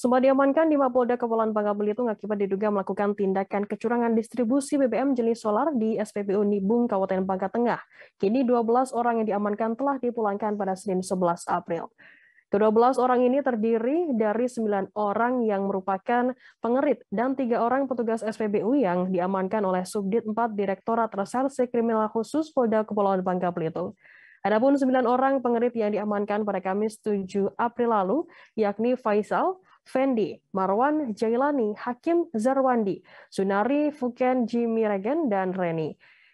Sempat diamankan di Mapolda Kepulauan Bangka Belitung akibat diduga melakukan tindakan kecurangan distribusi BBM jenis solar di SPBU Nibung, Kabupaten Bangka Tengah. Kini 12 orang yang diamankan telah dipulangkan pada Senin 11 April. Kedua orang ini terdiri dari sembilan orang yang merupakan pengerit dan tiga orang petugas SPBU yang diamankan oleh Subdit 4 Direktorat Reserse Kriminal Khusus Polda Kepulauan Bangka Belitung. Adapun sembilan orang pengerit yang diamankan pada Kamis 7 April lalu, yakni Faisal, Fendi, Marwan Jailani, Hakim Zarwandi, Sunari Fuken Jimmy Regen, dan Reni.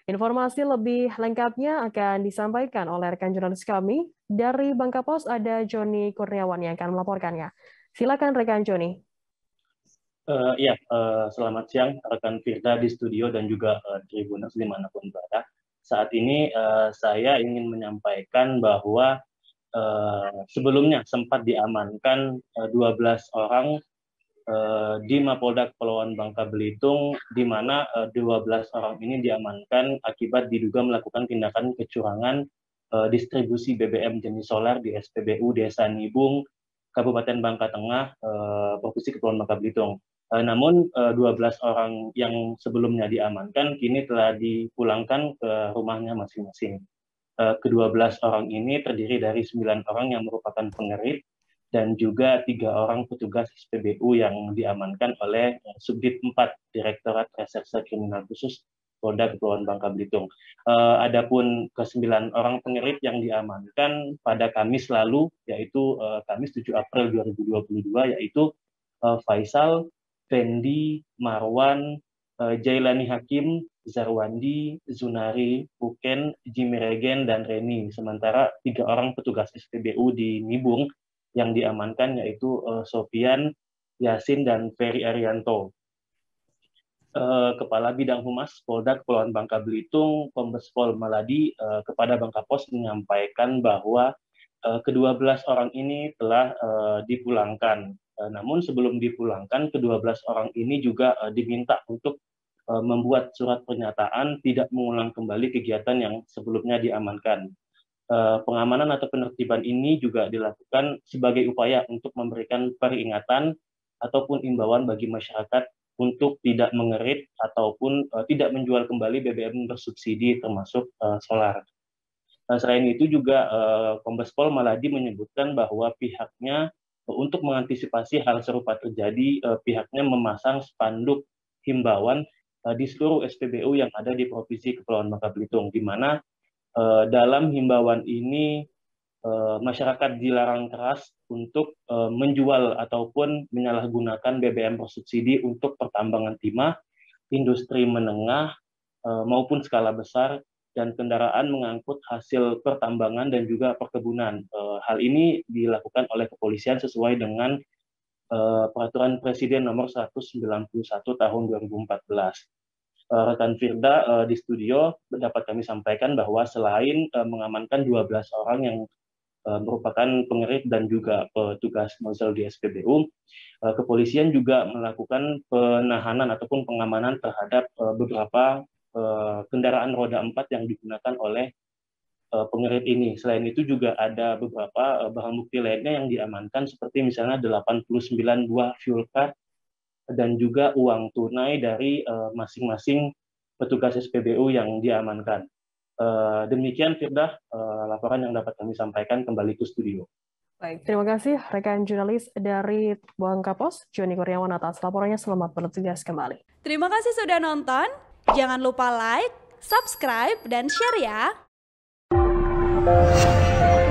Informasi lebih lengkapnya akan disampaikan oleh rekan jurnalis kami. Dari Bangka Pos ada Joni Kurniawan yang akan melaporkannya. Silakan rekan Joni. Uh, ya, uh, selamat siang rekan Firda di studio dan juga uh, Tribuners dimanapun berada. Saat ini uh, saya ingin menyampaikan bahwa Eh, sebelumnya sempat diamankan 12 eh, orang eh, di Mapolda Kepulauan Bangka Belitung, di mana 12 orang ini diamankan akibat diduga melakukan tindakan kecurangan distribusi BBM jenis solar di SPBU Desa Nibung, Kabupaten Bangka Tengah, Provinsi Kepulauan Bangka Belitung. Namun 12 orang yang sebelumnya diamankan kini telah dipulangkan ke rumahnya masing-masing. Eh, kedua belas orang ini terdiri dari sembilan orang yang merupakan pengerit dan juga tiga orang petugas SPBU yang diamankan oleh eh, Subdit 4 Direktorat Reserse Kriminal Khusus Polda Kepulauan Bangka Belitung. Uh, adapun kesembilan orang pengerit yang diamankan pada Kamis lalu, yaitu uh, Kamis 7 April 2022, yaitu uh, Faisal, Fendi, Marwan, Eh, Jailani Hakim, Zarwandi, Zunari, Buken, Jimmy Regen, dan Reni. Sementara tiga orang petugas SPBU di Nibung yang diamankan yaitu uh, Sofian, Yasin, dan Ferry Arianto. Uh, Kepala Bidang Humas Polda Kepulauan Bangka Belitung, Kombes Pol Maladi, uh, kepada Bangka Pos menyampaikan bahwa kedua belas orang ini telah uh, dipulangkan namun sebelum dipulangkan, kedua belas orang ini juga uh, diminta untuk Eh, membuat surat pernyataan tidak mengulang kembali kegiatan yang sebelumnya diamankan. Eh, pengamanan atau penertiban ini juga dilakukan sebagai upaya untuk memberikan peringatan ataupun imbauan bagi masyarakat untuk tidak mengerit ataupun eh, tidak menjual kembali BBM bersubsidi termasuk solar. Nah, Selain itu juga Kombes Pol Maladi menyebutkan bahwa pihaknya untuk mengantisipasi hal serupa terjadi, pihaknya memasang spanduk himbauan Eh, di seluruh SPBU yang ada di Provinsi Kepulauan Bangka Belitung, di mana eh, dalam himbauan ini eh, masyarakat dilarang keras untuk menjual ataupun menyalahgunakan BBM bersubsidi untuk pertambangan timah, industri menengah maupun skala besar dan kendaraan mengangkut hasil pertambangan dan juga perkebunan. Hal ini dilakukan oleh kepolisian sesuai dengan peraturan presiden nomor 191 tahun 2014 uh, rekan Firda eh, di studio dapat kami sampaikan bahwa selain uh, mengamankan 12 orang yang merupakan pengerit dan juga petugas nozzle di SPBU, kepolisian juga melakukan penahanan ataupun pengamanan terhadap beberapa kendaraan roda empat yang digunakan oleh pengerit ini. Selain itu juga ada beberapa bahan bukti lainnya yang diamankan seperti misalnya 89 buah fuel card dan juga uang tunai dari eh, masing-masing petugas SPBU yang diamankan. Eh, demikian Firdah, eh, laporan yang dapat kami sampaikan kembali ke studio. Baik, terima kasih rekan jurnalis dari Buang Kapos, Joni Kurniawan atas laporannya. Selamat bertugas kembali. Terima kasih sudah nonton. Jangan lupa like, subscribe, dan share ya.